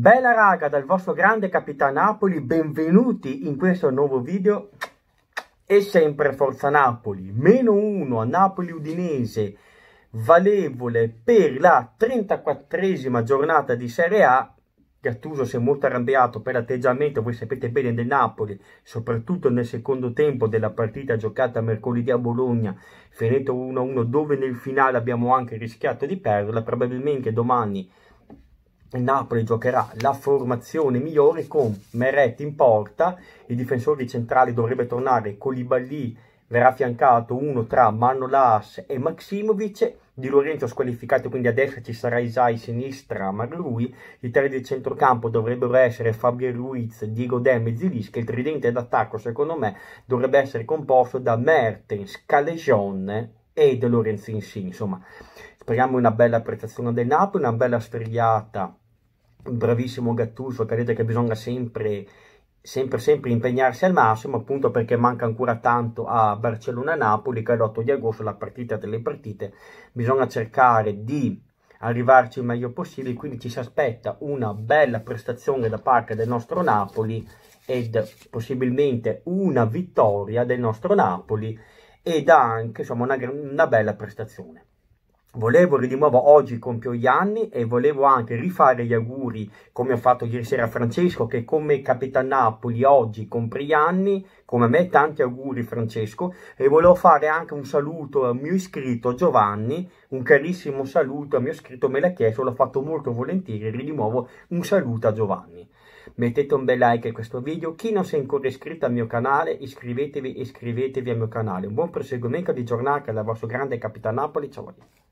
Bella raga dal vostro grande Capitan Napoli, benvenuti in questo nuovo video e sempre Forza Napoli, meno uno a Napoli Udinese, valevole per la 34esima giornata di Serie A, Gattuso si è molto arrabbiato per l'atteggiamento, voi sapete bene, del Napoli, soprattutto nel secondo tempo della partita giocata mercoledì a Bologna, finito 1-1, dove nel finale abbiamo anche rischiato di perderla, probabilmente domani il Napoli giocherà la formazione migliore con Meretti in porta, i difensori centrali dovrebbe tornare Coliballì, verrà affiancato uno tra Manolas e Maximovic, Di Lorenzo squalificato quindi a destra ci sarà Isai, sinistra Marrui, i tre del centrocampo dovrebbero essere Fabio Ruiz, Diego Dem e Zilis, che il tridente d'attacco secondo me dovrebbe essere composto da Mertens, Calejone e De Lorenzo Insigne, insomma Speriamo una bella prestazione del Napoli, una bella strigliata, bravissimo Gattuso che che bisogna sempre, sempre, sempre impegnarsi al massimo, appunto perché manca ancora tanto a Barcellona-Napoli, che è l'8 di agosto, la partita delle partite, bisogna cercare di arrivarci il meglio possibile, quindi ci si aspetta una bella prestazione da parte del nostro Napoli ed possibilmente una vittoria del nostro Napoli ed anche insomma, una, una bella prestazione volevo di nuovo oggi compio gli anni e volevo anche rifare gli auguri come ho fatto ieri sera a Francesco che come Capitan Napoli oggi compri gli anni come me tanti auguri Francesco e volevo fare anche un saluto al mio iscritto Giovanni un carissimo saluto al mio iscritto me l'ha chiesto l'ho fatto molto volentieri di nuovo un saluto a Giovanni mettete un bel like a questo video chi non si è ancora iscritto al mio canale iscrivetevi e iscrivetevi al mio canale un buon proseguimento di giornata dal vostro grande Capitan Napoli ciao a tutti.